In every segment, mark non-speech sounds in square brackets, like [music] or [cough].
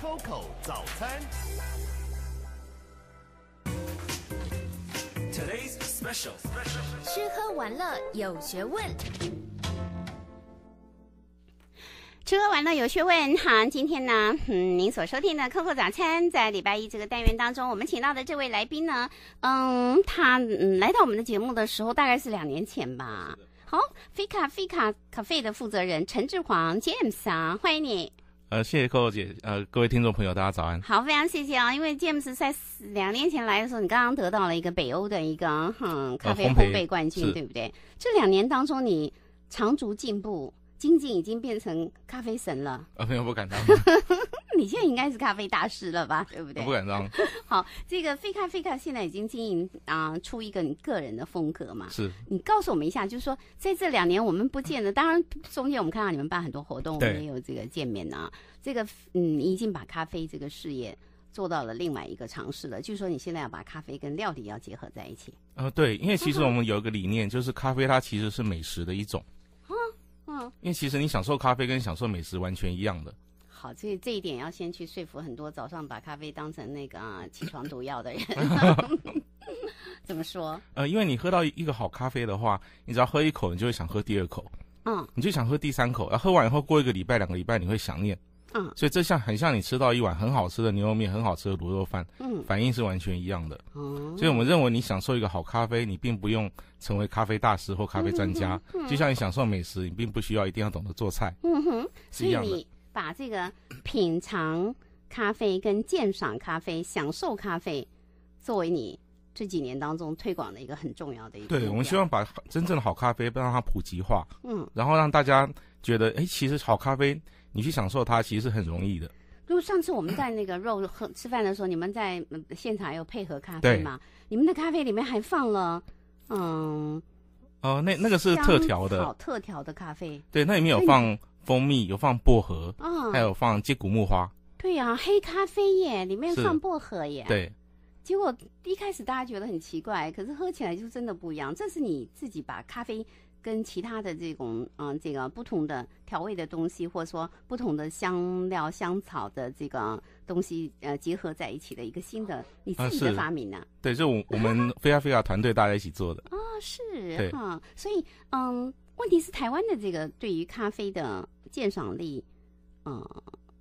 Coco 早餐，Today's special，吃喝玩乐有学问。吃喝玩乐有学问，好，今天呢，嗯，您所收听的《Coco 早餐》在礼拜一这个单元当中，我们请到的这位来宾呢，嗯，他嗯来到我们的节目的时候大概是两年前吧。好，Fika Fika Cafe 的负责人陈志煌 James，啊，欢迎你。呃，谢谢各 o o 姐，呃，各位听众朋友，大家早安。好，非常谢谢啊，因为 James 在两年前来的时候，你刚刚得到了一个北欧的一个咖啡烘焙冠军，对不对？这两年当中，你长足进步，仅仅已经变成咖啡神了。呃，没有不敢当。你现在应该是咖啡大师了吧，[laughs] 对不对？不敢当。[laughs] 好，这个非咖非咖现在已经经营啊，出一个你个人的风格嘛。是。你告诉我们一下，就是说在这两年我们不见了，当然中间我们看到你们办很多活动，我们也有这个见面呢。这个嗯，你已经把咖啡这个事业做到了另外一个尝试了，就是说你现在要把咖啡跟料理要结合在一起。呃，对，因为其实我们有一个理念，就是咖啡它其实是美食的一种。啊，[laughs] 嗯。因为其实你享受咖啡跟享受美食完全一样的。好，所以这一点要先去说服很多早上把咖啡当成那个啊起床毒药的人。[laughs] 怎么说？呃，因为你喝到一个好咖啡的话，你只要喝一口，你就会想喝第二口，嗯，你就想喝第三口。然后喝完以后，过一个礼拜、两个礼拜，你会想念，嗯，所以这像很像你吃到一碗很好吃的牛肉面、很好吃的卤肉饭，嗯，反应是完全一样的。哦，所以我们认为你享受一个好咖啡，你并不用成为咖啡大师或咖啡专家，就像你享受美食，你并不需要一定要懂得做菜，嗯哼，是一样的。把这个品尝咖啡、跟鉴赏咖啡、享受咖啡，作为你这几年当中推广的一个很重要的一个。对，我们希望把真正的好咖啡，让它普及化，嗯，然后让大家觉得，哎，其实好咖啡，你去享受它，其实是很容易的。就上次我们在那个肉喝吃饭的时候，你们在现场有配合咖啡吗？你们的咖啡里面还放了，嗯，哦，那那个是特调的，好特调的咖啡，对，那里面有放。蜂蜜有放薄荷，啊，还有放接骨木花。对呀，黑咖啡耶，里面放薄荷耶。对，结果一开始大家觉得很奇怪，可是喝起来就真的不一样。这是你自己把咖啡跟其他的这种，嗯，这个不同的调味的东西，或者说不同的香料、香草的这个东西，呃，结合在一起的一个新的、你自己的发明啊。对，就我我们菲亚菲亚团队大家一起做的。啊，是，哈。所以，嗯，问题是台湾的这个对于咖啡的。鉴赏力，嗯，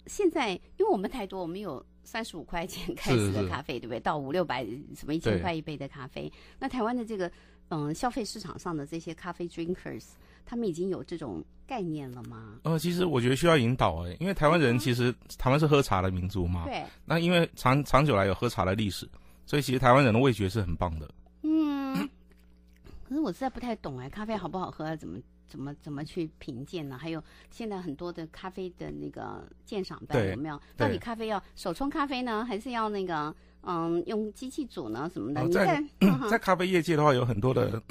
现在因为我们太多，我们有三十五块钱 [laughs] 开始的咖啡，对不对？到五六百，什么一千块一杯的咖啡？那台湾的这个，嗯，消费市场上的这些咖啡 drinkers，他们已经有这种概念了吗？呃，其实我觉得需要引导哎，因为台湾人其实台湾是喝茶的民族嘛，对。那因为长长久来有喝茶的历史，所以其实台湾人的味觉是很棒的。嗯，[coughs] 可是我实在不太懂哎，咖啡好不好喝怎么？怎么怎么去评鉴呢？还有现在很多的咖啡的那个鉴赏班有没有？到底咖啡要手冲咖啡呢，还是要那个嗯用机器煮呢什么的？在在咖啡业界的话，有很多的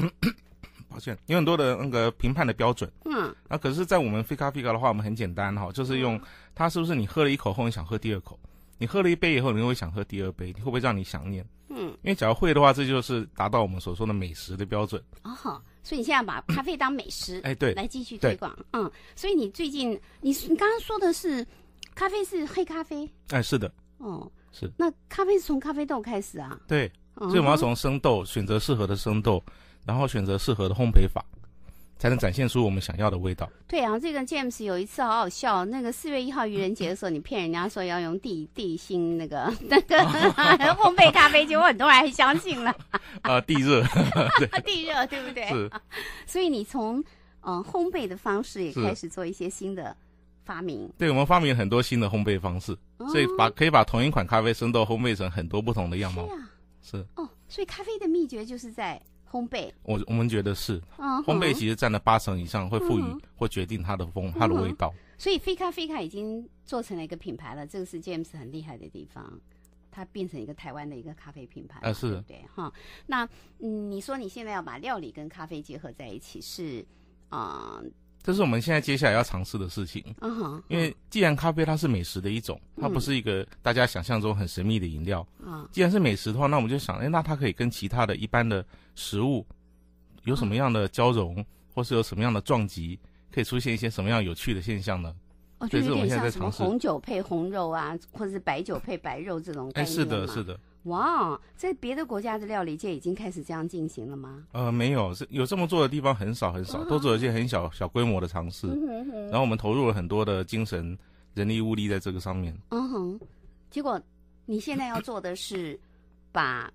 抱歉，有很多的那个评判的标准。嗯，啊，可是，在我们非咖啡的话，我们很简单哈，就是用它是不是你喝了一口后，你想喝第二口？你喝了一杯以后，你会想喝第二杯？你会不会让你想念？因为只要会的话，这就是达到我们所说的美食的标准。哦，所以你现在把咖啡当美食，哎，对，来继续推广。嗯，所以你最近，你你刚刚说的是咖啡是黑咖啡？哎，是的。哦，是。那咖啡是从咖啡豆开始啊？对，所以我们要从生豆选择适合的生豆，然后选择适合的烘焙法。才能展现出我们想要的味道。对啊，这个 James 有一次好好笑。那个四月一号愚人节的时候，你骗人家说要用地地 [laughs] 心那个 [laughs] 那个烘焙咖啡结果很多人还相信了。[laughs] 啊，地热，地热对不对？是。所以你从嗯烘焙的方式也开始做一些新的发明。对，我们发明很多新的烘焙方式，所以把可以把同一款咖啡生豆烘焙成很多不同的样貌。是。哦，所以咖啡的秘诀就是在。烘焙，我我们觉得是，烘焙其实占了八成以上，会赋予或决定它的风，它的味道。所以，菲咖菲咖已经做成了一个品牌了。这个是 James 很厉害的地方，它变成一个台湾的一个咖啡品牌。哎，是对哈。那你说你现在要把料理跟咖啡结合在一起，是啊。这是我们现在接下来要尝试的事情，因为既然咖啡它是美食的一种，它不是一个大家想象中很神秘的饮料。啊，既然是美食的话，那我们就想，哎，那它可以跟其他的一般的食物有什么样的交融，或是有什么样的撞击，可以出现一些什么样有趣的现象呢？就是我们现在在尝试红酒配红肉啊，或者是白酒配白肉这种是的，是的。哇，在别的国家的料理界已经开始这样进行了吗？呃，没有，有这么做的地方很少很少，都做一些很小小规模的尝试。然后我们投入了很多的精神、人力、物力在这个上面。嗯哼，结果你现在要做的是把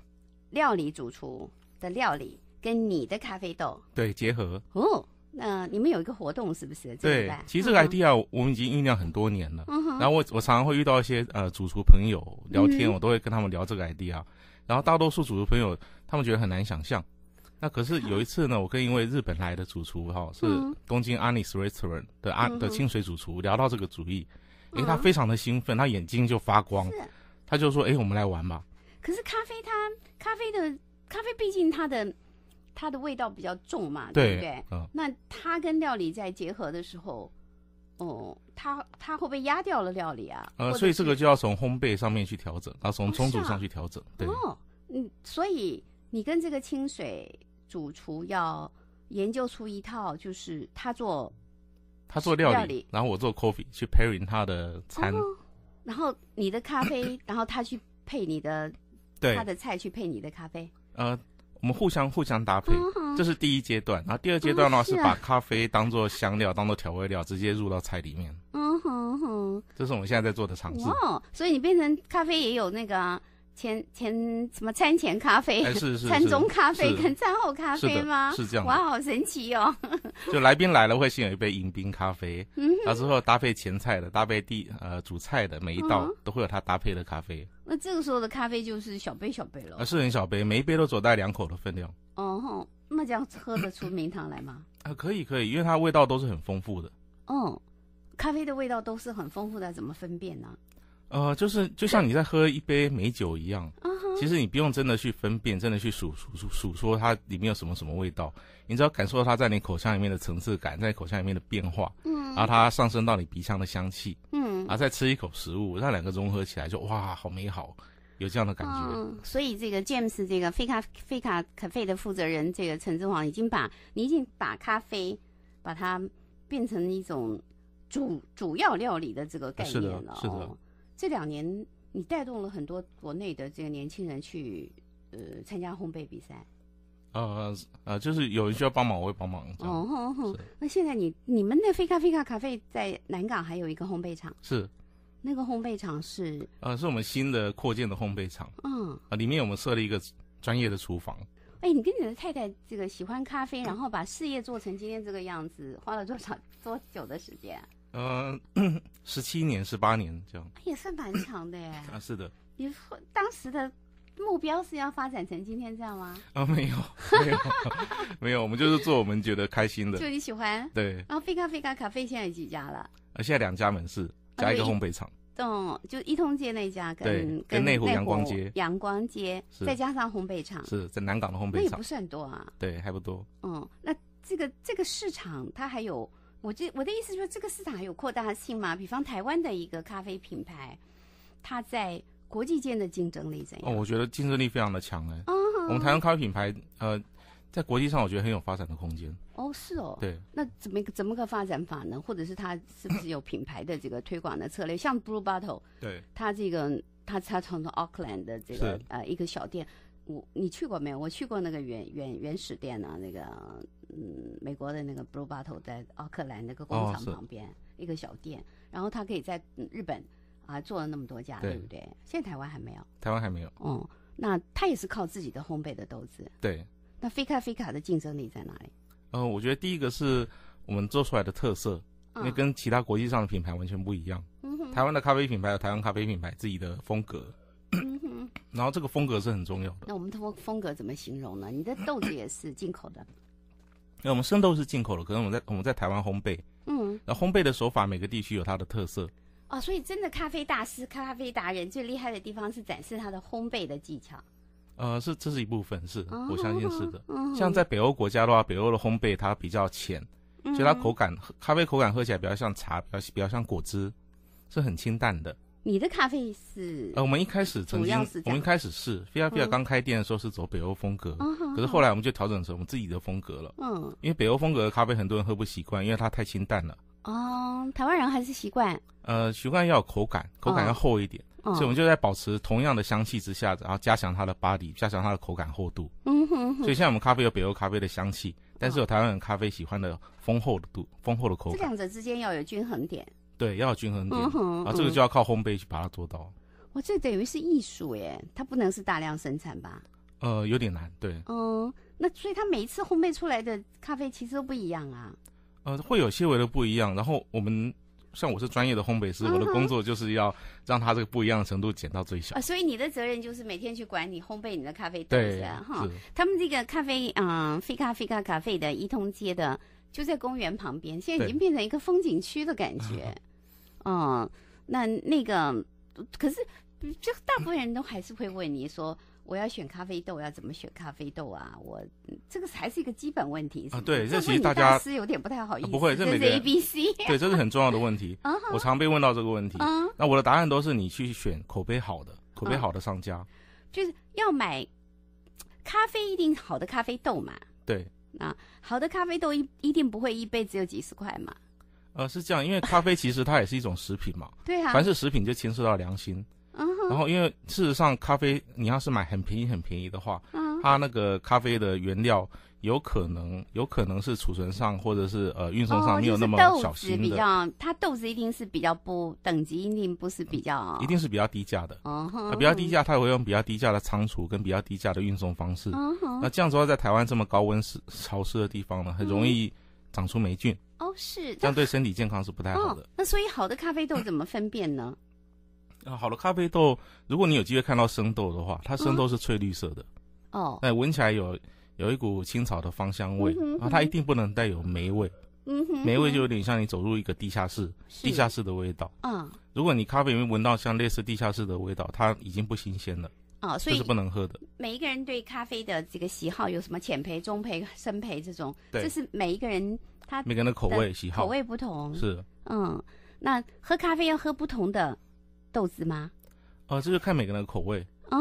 料理主厨的料理跟你的咖啡豆对结合哦。那你们有一个活动是不是？对，其实这个 idea 我们已经酝酿很多年了。然后我我常常会遇到一些呃主厨朋友聊天，我都会跟他们聊这个 idea。然后大多数主厨朋友他们觉得很难想象。那可是有一次呢，我跟一位日本来的主厨哈是东京 Anis Restaurant 的安的清水主厨聊到这个主意，因为他非常的兴奋，他眼睛就发光，他就说：“哎，我们来玩吧。”可是咖啡它咖啡的咖啡毕竟它的。它的味道比较重嘛，对不对？嗯。那它跟料理在结合的时候，哦，它它会被压掉了料理啊。呃，所以这个就要从烘焙上面去调整，然后从冲煮上去调整。哦，嗯，所以你跟这个清水主厨要研究出一套，就是他做，他做料理，然后我做 coffee 去 pairing 他的餐。然后你的咖啡，然后他去配你的，对，他的菜去配你的咖啡。呃。我们互相互相搭配，这是第一阶段。然后第二阶段的话是把咖啡当做香料，当做调味料，直接入到菜里面。嗯哼哼，这是我们现在在做的尝试。哦，所以你变成咖啡也有那个。前前什么餐前咖啡？是是是，[laughs] 餐中咖啡跟餐后咖啡吗？是这样，哇，好神奇哦！[laughs] 就来宾来了，会先有一杯迎宾咖啡，嗯，然后之后搭配前菜的、搭配第呃主菜的，每一道都会有它搭配的咖啡。那这个时候的咖啡就是小杯小杯了，是很小杯，每一杯都只带两口的分量。哦，那这样喝得出名堂来吗？啊，可以可以，因为它味道都是很丰富的。嗯，咖啡的味道都是很丰富的，怎么分辨呢？呃，就是就像你在喝一杯美酒一样，其实你不用真的去分辨，真的去数数数数说它里面有什么什么味道，你只要感受到它在你口腔里面的层次感，在口腔里面的变化，嗯，然后它上升到你鼻腔的香气，嗯，然后再吃一口食物，让两个融合起来，就哇，好美好，有这样的感觉。嗯、所以这个 James 这个飞咖飞咖咖啡的负责人这个陈志煌已经把，你已经把咖啡把它变成一种主主要料理的这个概念了，是的。这两年，你带动了很多国内的这个年轻人去，呃，参加烘焙比赛。呃呃，就是有人需要帮忙，我会帮忙。哦那现在你你们的飞咖啡咖咖啡在南港还有一个烘焙厂？是。那个烘焙厂是？呃，是我们新的扩建的烘焙厂。嗯。啊，里面我们设了一个专业的厨房。哎，你跟你的太太这个喜欢咖啡，然后把事业做成今天这个样子，花了多少多久的时间？呃，十七年十八年，这样也算蛮长的耶。啊，是的。[laughs] 你当时的，目标是要发展成今天这样吗？啊，没有，没有，没有。我们就是做我们觉得开心的，[laughs] 就你喜欢。对然后飞咖飞咖咖啡现在有几家了？啊，现在两家门市，加一个烘焙厂。哦，就一通街那家跟跟内湖阳光街，阳光街，再加上烘焙厂，是在南港的烘焙厂。也不算多啊。对，还不多。嗯，那这个这个市场它还有。我这我的意思说，这个市场还有扩大性吗？比方台湾的一个咖啡品牌，它在国际间的竞争力怎样？哦，我觉得竞争力非常的强哎。啊，我们台湾咖啡品牌，呃，在国际上我觉得很有发展的空间。哦，是哦。对。那怎么怎么个发展法呢？或者是它是不是有品牌的这个推广的策略？像 Blue Bottle，对，它这个它它从的 Auckland 的这个呃一个小店。我你去过没有？我去过那个原原原始店呢，那个嗯，美国的那个 Blue Bottle 在奥克兰那个广场旁边一个小店，然后他可以在日本啊做了那么多家，对不对？现在台湾还没有，台湾还没有。嗯，那他也是靠自己的烘焙的豆子。对。那菲咖菲卡的竞争力在哪里？呃，我觉得第一个是我们做出来的特色，那跟其他国际上的品牌完全不一样。嗯台湾的咖啡品牌有台湾咖啡品牌自己的风格。然后这个风格是很重要的。那我们通过风格怎么形容呢？你的豆子也是进口的。[coughs] 那我们生豆是进口的，可能我们在我们在台湾烘焙。嗯。那烘焙的手法每个地区有它的特色。哦，所以真的咖啡大师、咖啡达人最厉害的地方是展示他的烘焙的技巧。呃，是这是一部分，是我相信是的。像在北欧国家的话，北欧的烘焙它比较浅，所以它口感咖啡口感喝起来比较像茶，比较比较像果汁，是很清淡的。你的咖啡是呃，我们一开始曾经，我们一开始是菲亚菲亚刚开店的时候是走北欧风格，可是后来我们就调整成我们自己的风格了。嗯，因为北欧风格的咖啡很多人喝不习惯，因为它太清淡了。哦，台湾人还是习惯。呃，习惯要有口感，口感要厚一点，所以我们就在保持同样的香气之下，然后加强它的 body，加强它的口感厚度。嗯哼。所以现在我们咖啡有北欧咖啡的香气，但是有台湾人咖啡喜欢的丰厚的度，丰厚的口感。这两者之间要有均衡点。对，要均衡点，然这个就要靠烘焙去把它做到。哇，这等于是艺术耶，它不能是大量生产吧？呃，有点难，对。哦，那所以它每一次烘焙出来的咖啡其实都不一样啊。呃，会有些微的不一样。然后我们像我是专业的烘焙师，我的工作就是要让它这个不一样的程度减到最小。所以你的责任就是每天去管你烘焙你的咖啡豆，哈。他们这个咖啡，嗯，飞咖飞咖咖啡的，一通街的，就在公园旁边，现在已经变成一个风景区的感觉。[laughs] 嗯，那那个，可是，就大部分人都还是会问你说，我要选咖啡豆要怎么选咖啡豆啊？我这个还是一个基本问题啊。对，这其实大家是有点不太好，意思。不会，这每个 A B C，对，这是很重要的问题。我常被问到这个问题。那我的答案都是你去选口碑好的，口碑好的商家，就是要买咖啡一定好的咖啡豆嘛。对，啊，好的咖啡豆一一定不会一杯只有几十块嘛。呃，是这样，因为咖啡其实它也是一种食品嘛。对啊。凡是食品就牵涉到良心。嗯。然后，因为事实上，咖啡你要是买很便宜、很便宜的话，嗯，它那个咖啡的原料有可能、有可能是储存上或者是呃运送上没有那么小心的。比较，它豆子一定是比较不等级，一定不是比较。一定是比较低价的。哦。比较低价，它会用比较低价的仓储跟比较低价的运送方式。嗯那这样子的话，在台湾这么高温湿潮湿的地方呢，很容易长出霉菌。哦，是这样，对身体健康是不太好的。那所以好的咖啡豆怎么分辨呢？啊，[clears throat] 好的咖啡豆，如果你有机会看到生豆的话，它生豆是翠绿色的哦。那闻起来有有一股青草的芳香味，啊，它一定不能带有霉味。嗯哼，霉味就有点像你走入一个地下室，地下室的味道。嗯，如果你咖啡里面闻到像类似地下室的味道，它已经不新鲜了啊，所以是不能喝的。每一个人对咖啡的这个喜好有什么浅焙、中焙、深焙这种？对，这是每一个人。他每个人的口味喜好，口味不同是嗯，那喝咖啡要喝不同的豆子吗？哦，这就看每个人的口味哦。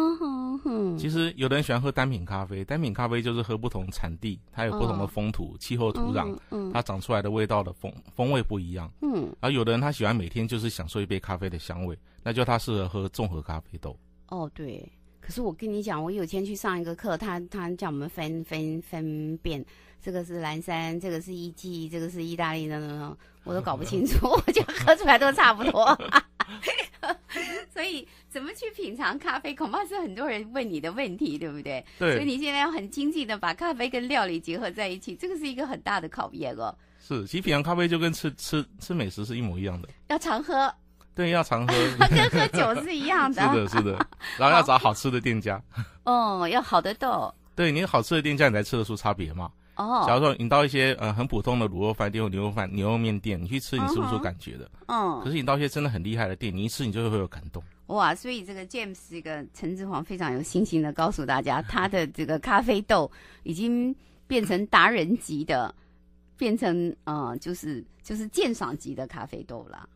其实有的人喜欢喝单品咖啡，单品咖啡就是喝不同产地，它有不同的风土、气候、土壤，它长出来的味道的风风味不一样。嗯，而有的人他喜欢每天就是享受一杯咖啡的香味，那就他适合喝综合咖啡豆。哦，对。可是我跟你讲，我有天去上一个课，他他叫我们分分分辨，这个是蓝山，这个是意记，这个是意大利的，我都搞不清楚，[laughs] 我就喝出来都差不多。[laughs] 所以怎么去品尝咖啡，恐怕是很多人问你的问题，对不对？对。所以你现在要很精细的把咖啡跟料理结合在一起，这个是一个很大的考验哦。是，其实品尝咖啡就跟吃吃吃美食是一模一样的。要常喝。对，要常喝，[laughs] 跟喝酒是一样的。[laughs] 是的，是的。然后要找好吃的店家。[laughs] 哦，要好的豆。对你好吃的店家，你才吃得出差别嘛。哦。假如说你到一些呃很普通的卤肉饭店或牛肉饭牛肉面店，你去吃，你吃不出感觉的。嗯。可是你到一些真的很厉害的店，你一吃，你就会会有感动。哇！所以这个 James 这个陈志煌非常有信心的告诉大家，他的这个咖啡豆已经变成达人级的，变成呃就是就是鉴赏级的咖啡豆了。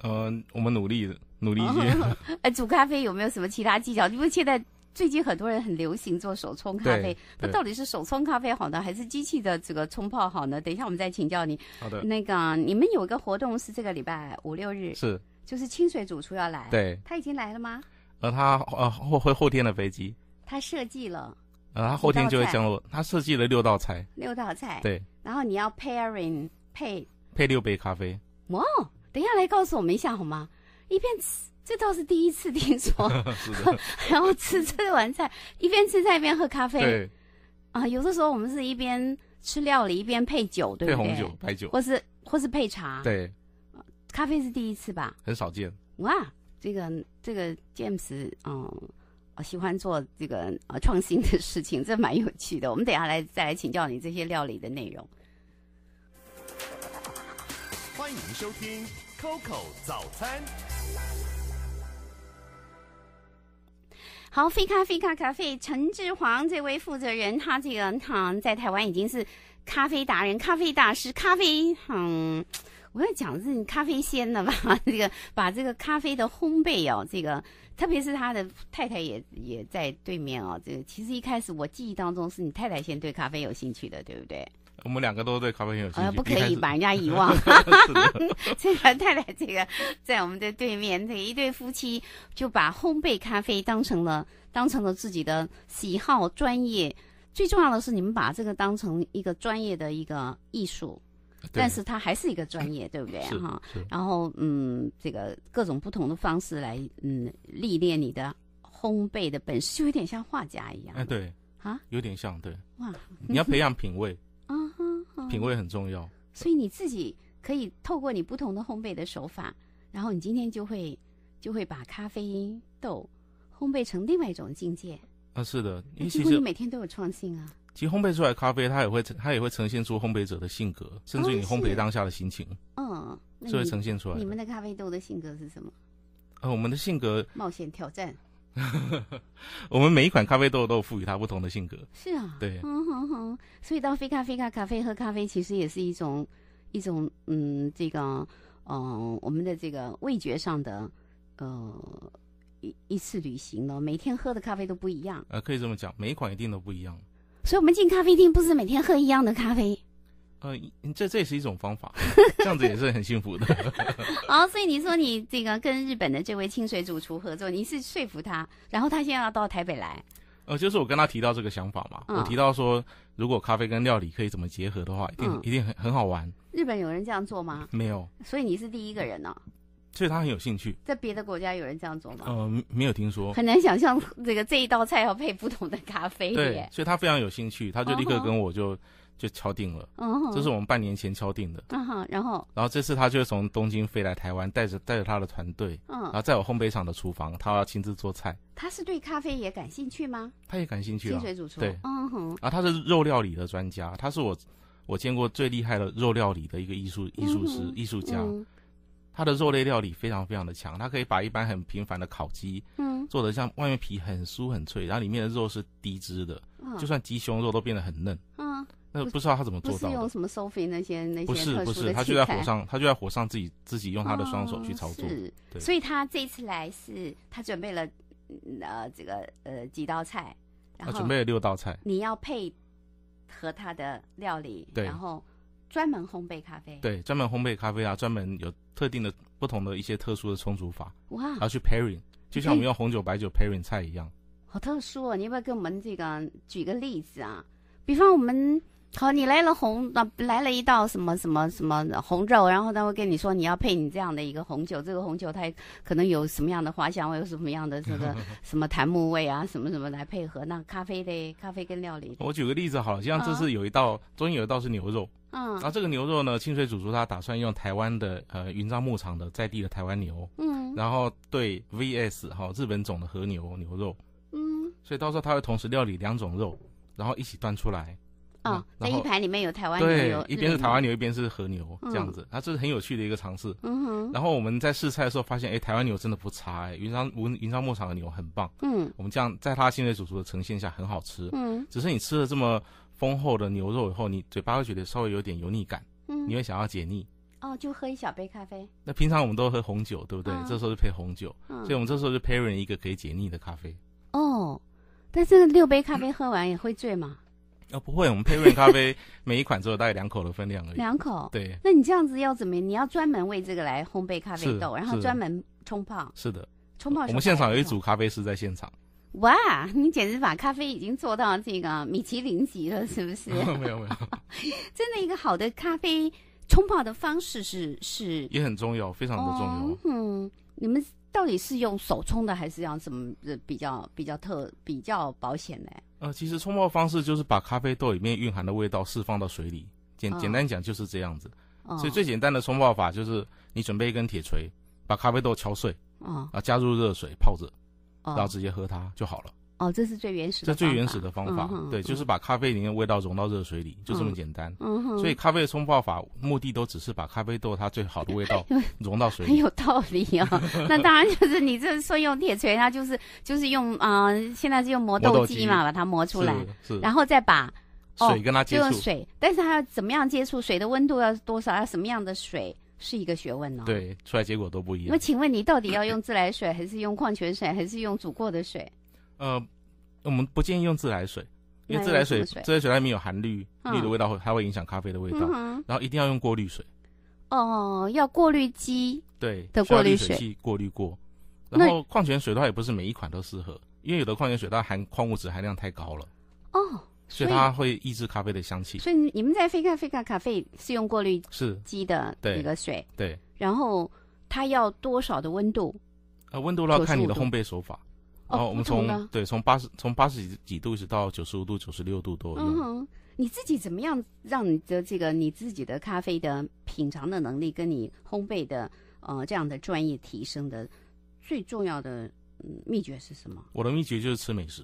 呃，我们努力努力一些。哎，[laughs] 煮咖啡有没有什么其他技巧？因为现在最近很多人很流行做手冲咖啡，那到底是手冲咖啡好呢，还是机器的这个冲泡好呢？等一下我们再请教你。好的。那个你们有一个活动是这个礼拜五六日，是就是清水主厨要来。对，他已经来了吗？呃，他呃后会后天的飞机。他设计了。呃，他后天就会降落。他设计了六道菜。六道菜。对。然后你要 pairing 配配六杯咖啡。哇。等下来告诉我们一下好吗？一边吃，这倒是第一次听说。[laughs] [laughs] 然后吃吃完菜，一边吃菜一边喝咖啡。对。啊，有的时候我们是一边吃料理一边配酒，对不对？配红酒、白酒，或是或是配茶。对。咖啡是第一次吧？很少见。哇，这个这个 James，嗯。喜欢做这个呃创新的事情，这蛮有趣的。我们等下来再来请教你这些料理的内容。欢迎收听 Coco 早餐。好，飞咖啡咖咖啡，陈志煌这位负责人，他这个好在台湾已经是咖啡达人、咖啡大师、咖啡……嗯，我要讲是咖啡仙了吧？[laughs] 这个把这个咖啡的烘焙哦，这个特别是他的太太也也在对面哦。这个其实一开始我记忆当中是你太太先对咖啡有兴趣的，对不对？我们两个都对咖啡很有兴趣，不可以把人家遗忘。[laughs] [laughs] 这个太太，这个在我们的对面，这一对夫妻就把烘焙咖啡当成了当成了自己的喜好专业。最重要的是，你们把这个当成一个专业的一个艺术，但是它还是一个专业，对不对？哈。然后嗯，这个各种不同的方式来嗯历练你的烘焙的本事，就有点像画家一样。哎，对啊，有点像对。哇，你要培养品味。品味很重要，所以你自己可以透过你不同的烘焙的手法，然后你今天就会就会把咖啡豆烘焙成另外一种境界。啊，是的，几乎你每天都有创新啊。其实烘焙出来咖啡，它也会它也会呈现出烘焙者的性格，甚至于你烘焙当下的心情。嗯，所以呈现出来，你们的咖啡豆的性格是什么？呃，我们的性格冒险挑战。[laughs] 我们每一款咖啡豆都赋予它不同的性格。是啊，对，嗯哼哼。所以到非咖啡咖咖啡喝咖啡，其实也是一种一种嗯，这个嗯，我们的这个味觉上的呃一一次旅行呢。每天喝的咖啡都不一样。呃，可以这么讲，每一款一定都不一样。所以我们进咖啡厅不是每天喝一样的咖啡。嗯，这这也是一种方法，这样子也是很幸福的。[laughs] 好，所以你说你这个跟日本的这位清水主厨合作，你是说服他，然后他现在要到台北来。呃，就是我跟他提到这个想法嘛，我提到说，如果咖啡跟料理可以怎么结合的话，一定一定很很好玩。日本有人这样做吗？没有。所以你是第一个人呢。所以他很有兴趣。在别的国家有人这样做吗？呃，没有听说。很难想象这个这一道菜要配不同的咖啡耶。所以，他非常有兴趣，他就立刻跟我就。就敲定了，这是我们半年前敲定的。然后，然后这次他就从东京飞来台湾，带着带着他的团队。嗯，然后在我烘焙厂的厨房，他亲自做菜。他是对咖啡也感兴趣吗？他也感兴趣，清水煮出。对，嗯哼。啊，他是肉料理的专家，他是我我见过最厉害的肉料理的一个艺术艺术师艺术家。他的肉类料理非常非常的强，他可以把一般很平凡的烤鸡，嗯，做的像外面皮很酥很脆，然后里面的肉是低脂的，就算鸡胸肉都变得很嫩。那不知道他怎么做到？不是用什么收费那些那些不是不是，他就在火上，他就在火上自己自己用他的双手去操作。是，所以他这次来是，他准备了呃这个呃几道菜，他准备了六道菜。你要配和他的料理，对，然后专门烘焙咖啡，对，专门烘焙咖啡啊，专门有特定的、不同的一些特殊的冲煮法。哇，然后去 pairing，就像我们用红酒白酒 pairing 菜一样，好特殊哦！你要不要给我们这个举个例子啊？比方我们。好，你来了红，那来了一道什么什么什么红肉，然后他会跟你说你要配你这样的一个红酒，这个红酒它可能有什么样的花香，味，有什么样的这个 [laughs] 什么檀木味啊，什么什么来配合那咖啡的咖啡跟料理。我举个例子，好像这是有一道中间有一道是牛肉，嗯，然后这个牛肉呢，清水煮熟，他打算用台湾的呃云漳牧场的在地的台湾牛，嗯，然后对 V S 哈日本种的和牛牛肉，嗯，所以到时候他会同时料理两种肉，然后一起端出来。在一排里面有台湾牛，对，一边是台湾牛，一边是和牛，这样子，它这是很有趣的一个尝试。然后我们在试菜的时候发现，哎，台湾牛真的不差，云昌云云昌牧场的牛很棒。嗯，我们这样在它现在煮熟的呈现下很好吃。嗯，只是你吃了这么丰厚的牛肉以后，你嘴巴会觉得稍微有点油腻感，你会想要解腻。哦，就喝一小杯咖啡。那平常我们都喝红酒，对不对？这时候就配红酒，所以我们这时候就配了一个可以解腻的咖啡。哦，但是六杯咖啡喝完也会醉吗？啊，不会，我们配位咖啡每一款只有大概两口的分量而已。两口，对。那你这样子要怎么？你要专门为这个来烘焙咖啡豆，然后专门冲泡。是的，冲泡。我们现场有一组咖啡师在现场。哇，你简直把咖啡已经做到这个米其林级了，是不是？没 [laughs] 有没有。没有 [laughs] 真的，一个好的咖啡冲泡的方式是是也很重要，非常的重要。嗯，你们到底是用手冲的，还是要什么比较比较特比较保险呢？呃，其实冲泡方式就是把咖啡豆里面蕴含的味道释放到水里，简简单讲就是这样子。所以最简单的冲泡法就是你准备一根铁锤，把咖啡豆敲碎，啊，加入热水泡着，然后直接喝它就好了。哦，这是最原始，这最原始的方法，对，就是把咖啡里面的味道融到热水里，就这么简单。嗯哼，所以咖啡的冲泡法目的都只是把咖啡豆它最好的味道 [laughs] 融到水。里，很有道理啊！那当然就是你这说用铁锤，它就是就是用啊，现在是用磨豆机嘛，把它磨出来，是，然后再把水跟它接触水，但是它要怎么样接触？水的温度要多少？要什么样的水是一个学问呢？对，出来结果都不一样。那请问你到底要用自来水还是用矿泉水还是用煮过的水？呃，我们不建议用自来水，因为自来水自来水它里面有含氯，氯的味道会它会影响咖啡的味道。然后一定要用过滤水。哦，要过滤机。对，的过滤水器过滤过。然后矿泉水的话，也不是每一款都适合，因为有的矿泉水它含矿物质含量太高了。哦。所以它会抑制咖啡的香气。所以你们在飞咖飞咖咖啡是用过滤是机的那个水，对。然后它要多少的温度？呃，温度要看你的烘焙手法。哦，我们从对，从八十从八十几几度一直到九十五度、九十六度都有。嗯，你自己怎么样让你的这个你自己的咖啡的品尝的能力跟你烘焙的呃这样的专业提升的最重要的嗯秘诀是什么？我的秘诀就是吃美食，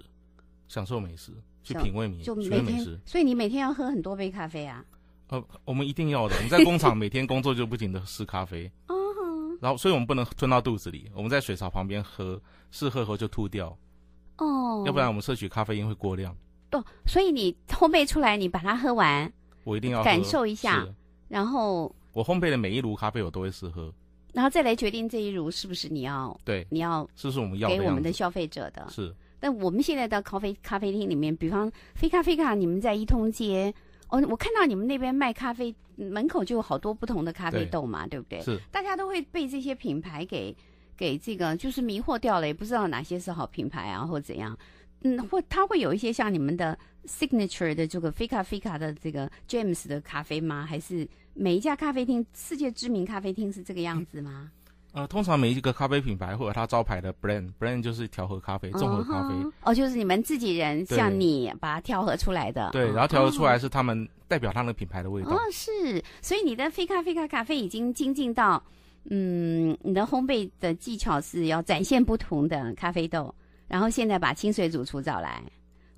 享受美食，去品味美食，吃美食。所以你每天要喝很多杯咖啡啊？呃，我们一定要的。你在工厂每天工作就不停的试咖啡。[laughs] 然后，所以我们不能吞到肚子里。我们在水槽旁边喝，试喝喝就吐掉，哦，要不然我们摄取咖啡因会过量。哦，所以你烘焙出来，你把它喝完，我一定要感受一下，然后我烘焙的每一炉咖啡我都会试喝，然后再来决定这一炉是不是你要对，你要这是我们要给我们的消费者的。是，但我们现在到咖啡咖啡厅里面，比方飞咖啡卡，你们在一通街。哦，我看到你们那边卖咖啡门口就有好多不同的咖啡豆嘛，对不对？是，大家都会被这些品牌给给这个就是迷惑掉了，也不知道哪些是好品牌啊，或怎样。嗯，或他会有一些像你们的 signature 的这个 f i 菲 a f i a 的这个 James 的咖啡吗？还是每一家咖啡厅世界知名咖啡厅是这个样子吗？呃，通常每一个咖啡品牌或者它招牌的 brand brand 就是调和咖啡、综合咖啡哦，就是你们自己人像你把它调和出来的，对，然后调和出来是他们代表他们品牌的味道哦，是，所以你的非咖啡咖咖啡已经精进到，嗯，你的烘焙的技巧是要展现不同的咖啡豆，然后现在把清水煮出找来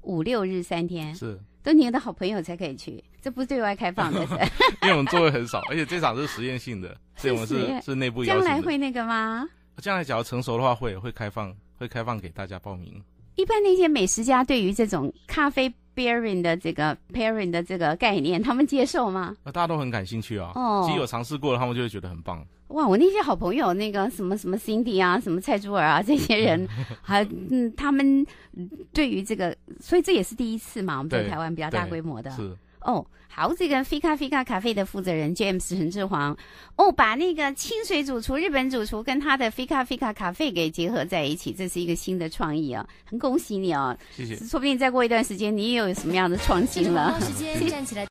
五六日三天是，都你的好朋友才可以去，这不是对外开放的，[laughs] 因为我们座位很少，而且这场是实验性的。所我们是是内部，将来会那个吗？将来，假如成熟的话，会会开放，会开放给大家报名。一般那些美食家对于这种咖啡 e a r i n g 的这个 pairing 的这个概念，他们接受吗？大家都很感兴趣啊！哦，其实有尝试过了，他们就会觉得很棒。哇，我那些好朋友，那个什么什么 Cindy 啊，什么蔡珠儿啊，这些人，[laughs] 还嗯，他们对于这个，所以这也是第一次嘛，我们在台湾比较大规模的。是。哦，好，这个菲卡菲卡咖啡的负责人 James 陈志煌，哦，把那个清水主厨、日本主厨跟他的菲卡菲卡咖啡给结合在一起，这是一个新的创意啊，很恭喜你啊！谢谢。说不定再过一段时间，你也有什么样的创新了。时间站起来。